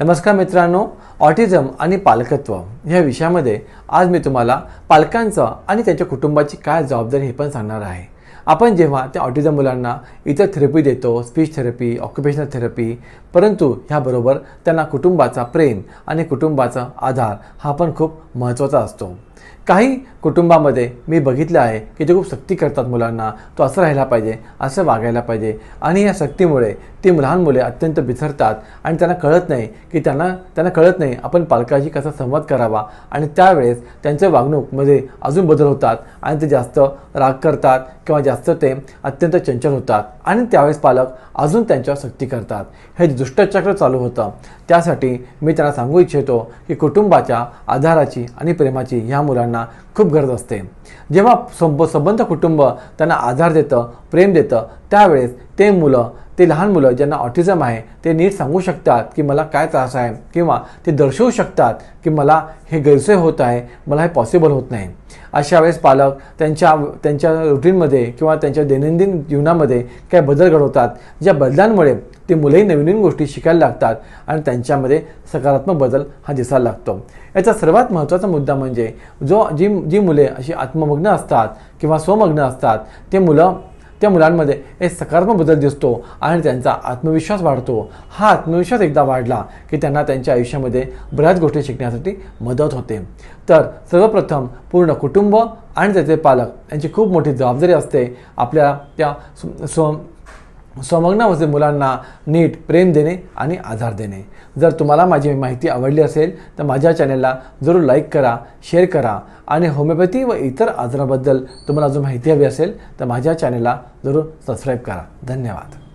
नमस्कार मित्रांनो ऑटिझम आणि पालकत्व ह्या विषयामध्ये आज मी तुम्हाला पालकांचं आणि त्यांच्या कुटुंबाची काय जबाबदारी हे पण सांगणार आहे आपण जेव्हा त्या ऑटिझम मुलांना इतर थेरपी देतो स्पीच थेरपी ऑक्युपेशनल थेरपी परंतु ह्याबरोबर त्यांना कुटुंबाचा प्रेम आणि कुटुंबाचा आधार हा पण खूप महत्त्वाचा असतो काही कुटुंबामध्ये मी बघितलं आहे की जे खूप सक्ती करतात मुलांना तो असं राहायला पाहिजे असं वागायला पाहिजे आणि या सक्तीमुळे ती लहान मुले अत्यंत बिसरतात आणि त्यांना कळत नाही की त्यांना त्यांना कळत नाही आपण पालकाशी कसा संवाद करावा आणि त्यावेळेस त्यांच्या वागणूकमध्ये अजून बदल होतात आणि ते जास्त राग करतात किंवा जास्त ते अत्यंत चंचल होतात आणि त्यावेळेस पालक अजून त्यांच्यावर सक्ती करतात हे दुष्टचक्र चालू होतं त्यासाठी मी त्यांना सांगू इच्छितो की कुटुंबाच्या आधाराची आणि प्रेमाची ह्या मुलांना खूप गरज असते जेव्हा संबंध कुटुंब त्यांना आधार देतं प्रेम देतं त्यावेळेस ते मुलं ते लहान मुलं ज्यांना ऑटिझम आहे ते नीट सांगू शकतात की मला काय त्रास आहे किंवा ते दर्शवू शकतात की मला हे गैरसोय होत आहे मला हे पॉसिबल होत नाही अशा वेळेस पालक त्यांच्या त्यांच्या रुटीनमध्ये किंवा त्यांच्या दैनंदिन जीवनामध्ये काय बदल घडवतात ज्या बदलांमुळे ते मुलंही नवीन नवीन गोष्टी शिकायला लागतात आणि त्यांच्यामध्ये सकारात्मक बदल हा दिसायला लागतो याचा सर्वात महत्त्वाचा मुद्दा म्हणजे जो जी जी मुले अशी आत्ममग्न असतात किंवा स्वमग्न असतात ते मुलं त्या मुलांमध्ये एक सकारात्मक बदल दिसतो आणि त्यांचा आत्मविश्वास वाढतो हा आत्मविश्वास एकदा वाढला की त्यांना त्यांच्या आयुष्यामध्ये बऱ्याच गोष्टी शिकण्यासाठी मदत होते तर सर्वप्रथम पूर्ण कुटुंब आणि त्याचे पालक यांची खूप मोठी जबाबदारी असते आपल्या त्या स्व स्वमग्नामध्ये मुलांना नीट प्रेम देणे आणि आधार देणे जर तुम्हाला माझी माहिती आवडली असेल तर माझ्या चॅनलला जरूर लाईक करा शेअर करा आणि होमिओपॅथी व इतर आजाराबद्दल तुम्हाला अजून माहिती हवी असेल तर माझ्या चॅनलला जरूर सबस्क्राईब करा धन्यवाद